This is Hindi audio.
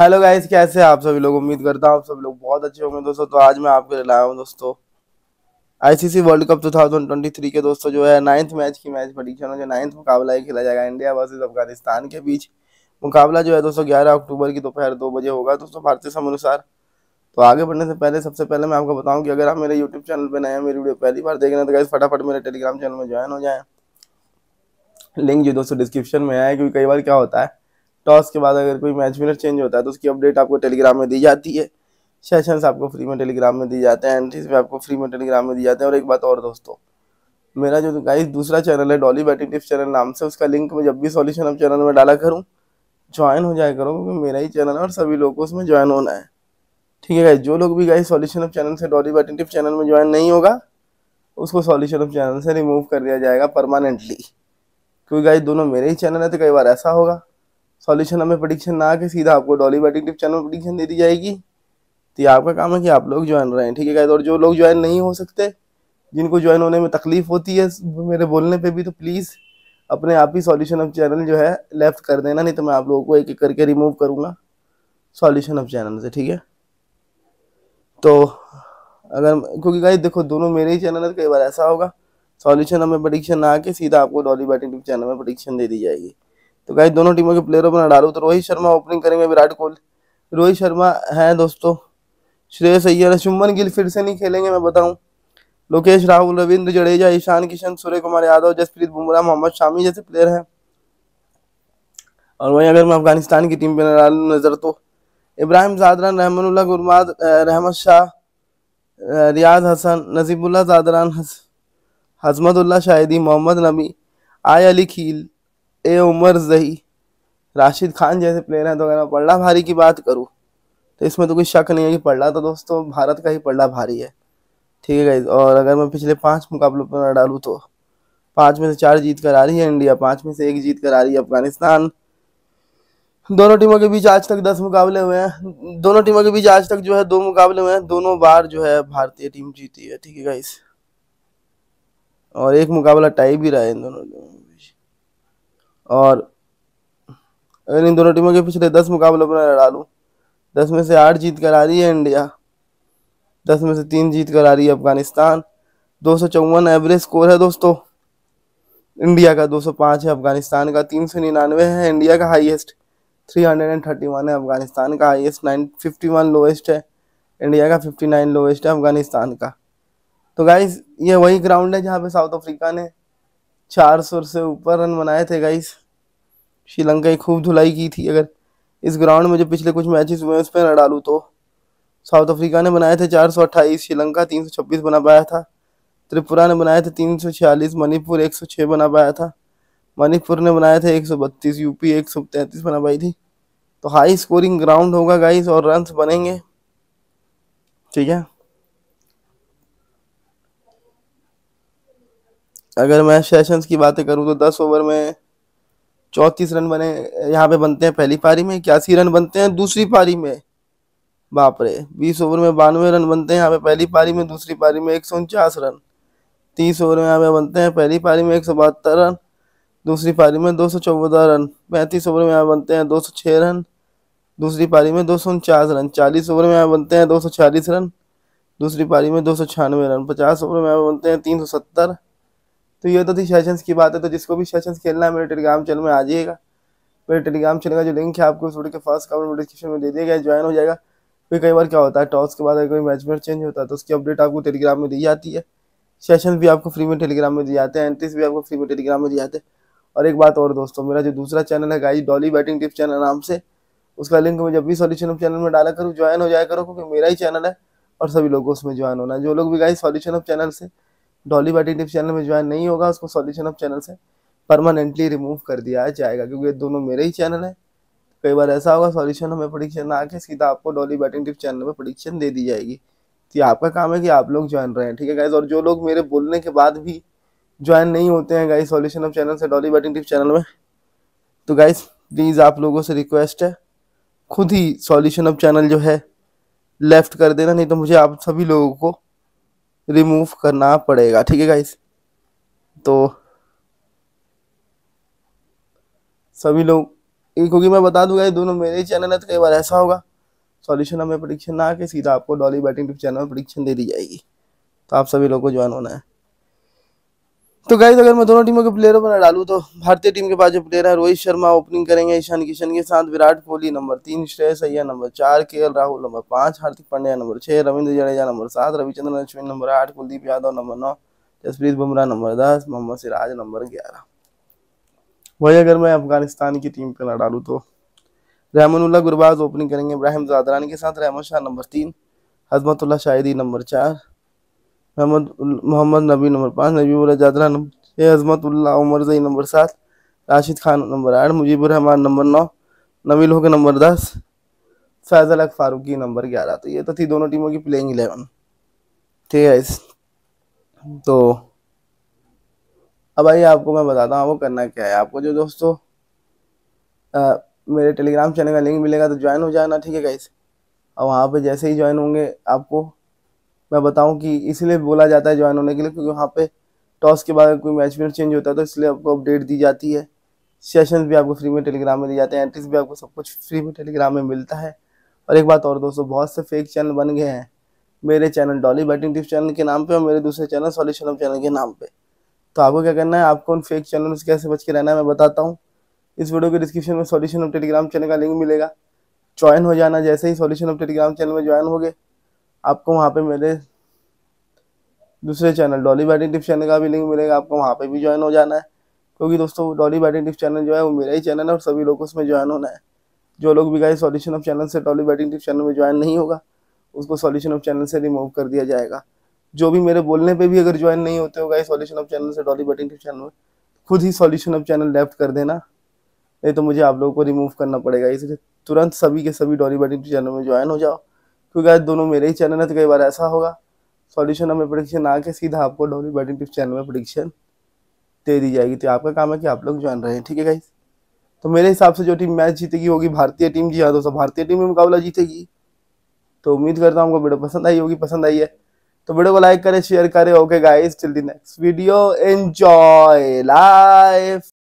हेलो गाइस कैसे आप सभी लोग उम्मीद करता हूँ आप सभी लोग बहुत अच्छे होंगे दोस्तों तो आज मैं आपके लिए लाया हूँ दोस्तों आईसीसी वर्ल्ड कप 2023 के दोस्तों जो है नाइन्थ मैच की मैच परीक्षा में जो नाइन्थ मुकाबला ही खेला जाएगा इंडिया वर्सेज अफगानिस्तान के बीच मुकाबला जो है दोस्तों ग्यारह अक्टूबर की दोपहर दो बजे होगा दोस्तों भारतीय समय अनुसार तो आगे बढ़ने से पहले सबसे पहले मैं आपको बताऊँ कि अगर आप मेरे यूट्यूब चैनल पर नए हैं मेरी वीडियो पहली बार देख रहे हैं तो गाइस फटाफट मेरे टेलीग्राम चैनल में ज्वाइन हो जाए लिंक जो दोस्तों डिस्क्रिप्शन में है क्योंकि कई बार क्या होता है टॉस के बाद अगर कोई मैच विनर चेंज होता है तो उसकी अपडेट आपको टेलीग्राम में दी जाती है सेशंस आपको फ्री में टेलीग्राम में दी जाते हैं एंट्रीज भी आपको फ्री में टेलीग्राम में दी जाते हैं और एक बात और दोस्तों मेरा जो गाइस दूसरा चैनल है डॉली बैटिंग टिप्स चैनल नाम से उसका लिंक मैं जब भी सॉल्यूशन अब चैनल में डाला करूँ ज्वाइन हो जाए करो क्योंकि मेरा ही चैनल है और सभी लोग को उसमें ज्वाइन होना है ठीक है गाइज जो लोग भी गाइज सॉल्यूशन ऑफ चैनल से डॉली बैटिंग टिप्स चैनल में ज्वाइन नहीं होगा उसको सॉल्यूशन ऑफ चैनल से रिमूव कर दिया जाएगा परमानेंटली क्योंकि गाइज दोनों मेरे ही चैनल है तो कई बार ऐसा होगा सॉल्यूशन हमें प्रडिक्शन ना आके सीधा आपको डॉली बैटिंग टिप चैनल में प्रडिक्शन दे दी जाएगी तो ये आपका काम है कि आप लोग ज्वाइन रहें ठीक है गाइस और जो लोग ज्वाइन नहीं हो सकते जिनको ज्वाइन होने में तकलीफ होती है मेरे बोलने पर भी तो प्लीज़ अपने आप ही सॉल्यूशन ऑफ चैनल जो है लेफ्ट कर देना नहीं तो मैं आप लोगों को एक एक करके रिमूव करूँगा सॉल्यूशन ऑफ चैनल से ठीक है तो अगर क्योंकि गाइस देखो दोनों मेरे ही चैनल है तो कई बार ऐसा होगा सॉल्यूशन हमें प्रडिक्शन ना आके सीधा आपको डॉली बैटिंग चैनल में प्रडिक्शन दे दी जाएगी तो गाइस दोनों टीमों के प्लेयरों पर डालू तो रोहित शर्मा ओपनिंग करेंगे विराट कोहली रोहित शर्मा है दोस्तों श्रेयस अय्यर शुमन गिल फिर से नहीं खेलेंगे मैं बताऊं लोकेश राहुल रविंद्र जडेजा ईशान किशन सूर्य कुमार यादव जसप्रीत बुमराह मोहम्मद शामी जैसे प्लेयर हैं और वहीं अगर मैं अफगानिस्तान की टीम पर डालू नज़र तो इब्राहिम जादरान रहमानुल्ला गुरमाद रहमत शाह रियाज हसन नजीबुल्ला जादरान हजमतुल्ला शाहिदी मोहम्मद नबी आय अली खील ए उमर जही राशिद खान जैसे प्लेयर हैं तो अगर मैं पड़ला भारी की बात करूँ तो इसमें तो कोई शक नहीं है कि पड़ला तो दोस्तों भारत का ही पड़ला भारी है ठीक है गाइज और अगर मैं पिछले पाँच मुकाबलों पर डालूँ तो पाँच में से चार जीत कर आ रही है इंडिया पाँच में से एक जीत कर आ रही है अफगानिस्तान दोनों टीमों के बीच आज तक दस मुकाबले हुए हैं दोनों टीमों के बीच आज तक जो है दो मुकाबले हुए हैं दोनों बार जो है भारतीय टीम जीती है ठीक है गाइस और एक मुकाबला टाई भी रहा है इन दोनों और अगर इन दोनों टीमों के पिछले दस मुकाबलों पर लड़ा लूँ दस में से आठ जीत कर आ रही है इंडिया दस में से तीन जीत कर आ रही है अफगानिस्तान दो सौ चौवन एवरेज स्कोर है दोस्तों इंडिया का दो सौ पाँच है अफगानिस्तान का तीन सौ निन्यानवे है इंडिया का हाईएस्ट वन है अफगानिस्तान का हाईएस्ट वन लोएस्ट है इंडिया का फिफ्टी नाइन लोएस्ट है अफगानिस्तान का तो गाइज ये वही ग्राउंड है जहाँ पे साउथ अफ्रीका ने चार सौ से ऊपर रन बनाए थे गाइस श्रीलंका की खूब धुलाई की थी अगर इस ग्राउंड में जो पिछले कुछ मैचेस हुए हैं उस पर न डालू तो साउथ अफ्रीका ने बनाए थे चार सौ अट्ठाईस श्रीलंका तीन सौ छब्बीस बना पाया था त्रिपुरा ने बनाए थे तीन सौ छियालीस मणिपुर एक सौ छः बना पाया था मणिपुर ने बनाए थे एक सौ बत्तीस यूपी एक सौ तैंतीस बना पाई थी तो हाई स्कोरिंग ग्राउंड होगा गाइस और रन बनेंगे ठीक है अगर मैं सेशंस की बातें करूं तो दस ओवर में चौंतीस रन बने यहाँ पे बनते हैं पहली पारी में इक्यासी रन बनते हैं दूसरी पारी में बाप रे बीस ओवर में बानवे रन बनते हैं यहाँ पे पहली पारी में दूसरी पारी में एक सौ उनचास रन तीस ओवर में यहाँ पे बनते हैं पहली पारी में एक सौ बहत्तर रन दूसरी पारी में दो सौ चौदह रन पैंतीस ओवर में यहाँ बनते हैं दो सौ छः रन दूसरी पारी में दो सौ उनचास रन चालीस ओवर में यहाँ बनते हैं दो सौ छियालीस रन दूसरी पारी में दो सौ छियानवे रन पचास ओवर में यहाँ बनते हैं तीन सौ सत्तर तो ये तो थी सेशंस की बात है तो जिसको भी सेशंस खेलना है मेरे टेलीग्राम चैनल में आ जाइएगा मेरे टेलीग्राम चैनल का जो लिंक है आपको वीडियो के फर्स्ट कमेंट डिस्क्रिप्शन में दे दिया गया ज्वाइन हो जाएगा फिर कई बार क्या होता है टॉस के बाद अगर कोई मैच में चेंज होता है तो उसकी अपडेट आपको टेलीग्राम में दी जाती है सेशन भी आपको फ्री में टेलीग्राम में दिए जाते हैं एंट्रीज भी आपको फ्री में टेलीग्राम में दिए जाते हैं और एक बात और दोस्तों मेरा जो दूसरा चैनल है गाई डॉली बैटिंग टिप्स चैनल नाम से उसका लिंक मैं जब भी सॉल्यूशन ऑफ चैनल में डाला करूँ ज्वाइन हो जाए करो क्योंकि मेरा ही चैनल है और सभी लोगों उसमें ज्वाइन होना है जो लोग भी गाई सॉल्यूशन ऑफ चैनल से डॉली बाटी टिप्स चैनल में ज्वाइन नहीं होगा उसको सॉल्यूशन ऑफ चैनल से परमानेंटली रिमूव कर दिया जाएगा क्योंकि ये दोनों मेरे ही चैनल है कई बार ऐसा होगा सॉल्यूशन हमें प्रोडिक्शन आके सीधा आपको डॉली बैटिंग टिप्स चैनल में प्रोडिक्शन दे दी जाएगी तो आपका काम है कि आप लोग ज्वाइन रहे हैं ठीक है गाइज और जो लोग मेरे बोलने के बाद भी ज्वाइन नहीं होते हैं गाइज सॉल्यूशन ऑफ चैनल से डॉली बैटिंग टिप्स चैनल में तो गाइज प्लीज़ आप लोगों से रिक्वेस्ट है खुद ही सॉल्यूशन ऑफ चैनल जो है लेफ्ट कर देना नहीं तो मुझे आप सभी लोगों को रिमूव करना पड़ेगा ठीक है गाइस तो सभी लोग क्योंकि मैं बता दूंगा ये दोनों मेरे चैनल है तो कई बार ऐसा होगा सॉल्यूशन हमें प्रडिक्शन ना आके सीधा आपको डॉली बैटिंग ट्यूब चैनल में प्रडिक्शन दे दी जाएगी तो आप सभी लोग को ज्वाइन होना है तो गाइज अगर मैं दोनों टीमों के प्लेयरों पर डालू तो भारतीय टीम के पास जो प्लेयर है रोहित शर्मा ओपनिंग करेंगे ईशान किशन के साथ विराट कोहली नंबर तीन श्रेयस सैया नंबर चार के एल राहुल नंबर पांच हार्दिक पांड्या नंबर छह रविंद्र जडेजा नंबर सात रविचंद्रन अश्विन नंबर आठ कुलदीप यादव नंबर नौ जसप्रीत बुमराह नंबर दस मोहम्मद सिराज नंबर ग्यारह वही अगर मैं अफगानिस्तान की टीम पर डालू डालूँ तो रहमानुल्ला गुरबाज ओपनिंग करेंगे इब्राहिम जादरानी के साथ रहमत शाह नंबर तीन हजमतुल्ला शाहिदी नंबर चार मोहम्मद मोहम्मद नबी नंबर पाँच नबी जादरा नंबर छः अजमतुल्ला उमर जई नंबर सात राशिद खान नंबर आठ मुजीबुर रहमान नंबर नौ नबील होकर नंबर दस फैज़ अलग फारूकी नंबर ग्यारह तो ये तो थी दोनों टीमों की प्लेइंग इलेवन ठीक है इस तो अब भाई आपको मैं बताता हूँ वो करना क्या है आपको जो दोस्तों मेरे टेलीग्राम चैनल का लिंक मिलेगा तो ज्वाइन हो जाना ठीक है गाइस और वहाँ पे जैसे ही ज्वाइन होंगे आपको मैं बताऊं कि इसलिए बोला जाता है ज्वाइन होने के लिए क्योंकि वहाँ पे टॉस के बाद कोई मैच विनर चेंज होता है तो इसलिए आपको अपडेट दी जाती है सेशन भी आपको फ्री में टेलीग्राम में दिए जाते हैं एंट्रीज भी आपको सब कुछ फ्री में टेलीग्राम में मिलता है और एक बात और दोस्तों बहुत से फेक चैनल बन गए हैं मेरे channel Dolly betting tips channel के नाम पर और मेरे दूसरे चैनल सॉल्यूशन चैनल के नाम पर तो आपको क्या करना है आपको उन फेक चैनल से कैसे बच के रहना है मैं बताता हूँ इस वीडियो के डिस्क्रिप्शन में सॉल्यूशन ऑफ टेलीग्राम चैनल का लिंक मिलेगा ज्वाइन हो जाना जैसे ही सॉल्यूशन ऑफ टेलीग्राम चैनल में ज्वाइन हो गए आपको वहाँ पे मेरे दूसरे channel Dolly betting tips channel का भी लिंक मिलेगा आपको वहाँ पे भी ज्वाइन हो जाना है क्योंकि दोस्तों डॉली बैटिंग टिप्स चैनल जो है वो मेरा ही चैनल है और सभी लोग उसमें ज्वाइन होना है जो लोग भी गए सॉल्यूशन ऑफ चैनल से डॉली बैटिंग टिप्स चैनल में ज्वाइन नहीं होगा उसको सॉल्यूशन ऑफ चैनल से रिमूव कर दिया जाएगा जो भी मेरे बोलने पर भी अगर ज्वाइन नहीं होते हो गए सॉल्यूशन ऑफ चैनल से डॉली बैटिंग टिप्स चैनल में खुद ही सॉल्यूशन ऑफ चैनल लेफ्ट कर देना नहीं तो मुझे आप लोगों को रिमूव करना पड़ेगा इसलिए तुरंत सभी के सभी डॉली बैटिंग टिप्स चैनल में ज्वाइन हो जाओ क्योंकि आज दोनों मेरे ही चैनल है तो कई बार ऐसा होगा सॉल्यूशन हमें प्रोडिक्शन आके सीधा आपको डॉली बैटिंग टिप्स चैनल में प्रोडिक्शन दे दी जाएगी तो आपका काम है कि आप लोग ज्वाइन रहे हैं ठीक है गाइस तो मेरे हिसाब से जो टीम मैच जीतेगी होगी भारतीय टीम जी हाँ दोस्तों भारतीय टीम में मुकाबला जीतेगी तो उम्मीद करता हूँ आपको वीडियो पसंद आई होगी पसंद आई है तो वीडियो को लाइक करें शेयर करें okay guys till the next video enjoy life